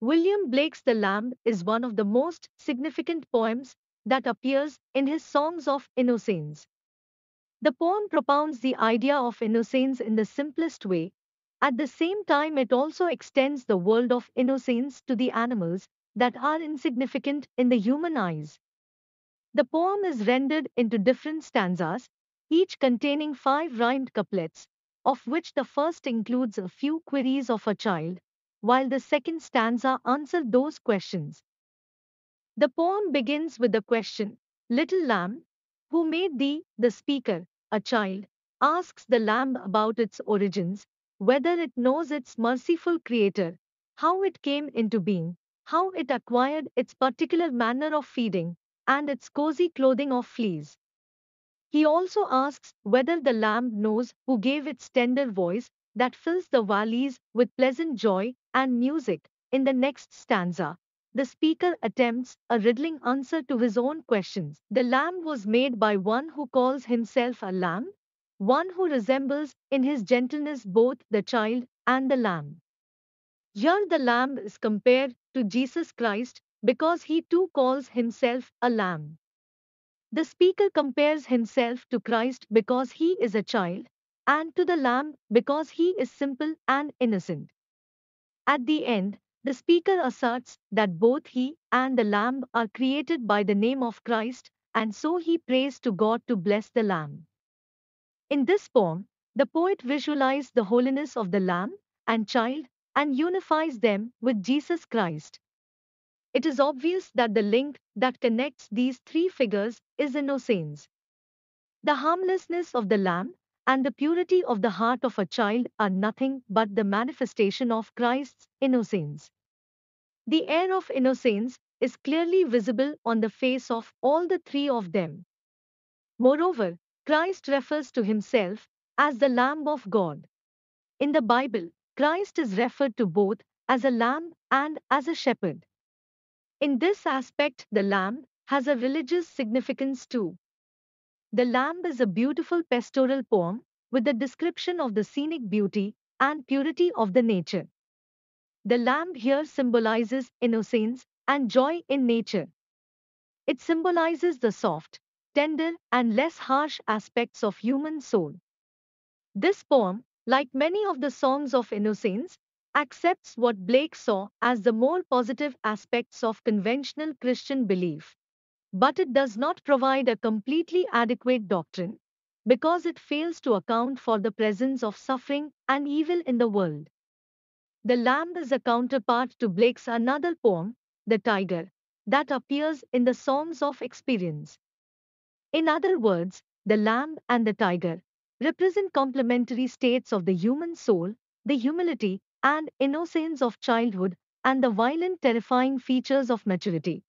William Blake's The Lamb is one of the most significant poems that appears in his Songs of Innocence. The poem propounds the idea of innocence in the simplest way. At the same time, it also extends the world of innocence to the animals that are insignificant in the human eyes. The poem is rendered into different stanzas, each containing five rhymed couplets, of which the first includes a few queries of a child while the second stanza answers those questions. The poem begins with the question, Little lamb, who made thee? The speaker, a child, asks the lamb about its origins, whether it knows its merciful creator, how it came into being, how it acquired its particular manner of feeding, and its cozy clothing of fleas. He also asks whether the lamb knows who gave its tender voice that fills the valleys with pleasant joy and music. In the next stanza, the speaker attempts a riddling answer to his own questions. The lamb was made by one who calls himself a lamb, one who resembles in his gentleness both the child and the lamb. Here the lamb is compared to Jesus Christ because he too calls himself a lamb. The speaker compares himself to Christ because he is a child, and to the Lamb because he is simple and innocent. At the end, the speaker asserts that both he and the Lamb are created by the name of Christ, and so he prays to God to bless the Lamb. In this poem, the poet visualizes the holiness of the Lamb and child and unifies them with Jesus Christ. It is obvious that the link that connects these three figures is innocence. The harmlessness of the Lamb and the purity of the heart of a child are nothing but the manifestation of Christ's innocence. The air of innocence is clearly visible on the face of all the three of them. Moreover, Christ refers to himself as the Lamb of God. In the Bible, Christ is referred to both as a lamb and as a shepherd. In this aspect, the lamb has a religious significance too, the Lamb is a beautiful pastoral poem with a description of the scenic beauty and purity of the nature. The lamb here symbolizes innocence and joy in nature. It symbolizes the soft, tender, and less harsh aspects of human soul. This poem, like many of the songs of innocence, accepts what Blake saw as the more positive aspects of conventional Christian belief. But it does not provide a completely adequate doctrine because it fails to account for the presence of suffering and evil in the world. The Lamb is a counterpart to Blake's another poem, The Tiger, that appears in the Songs of Experience. In other words, the Lamb and the Tiger represent complementary states of the human soul, the humility and innocence of childhood, and the violent, terrifying features of maturity.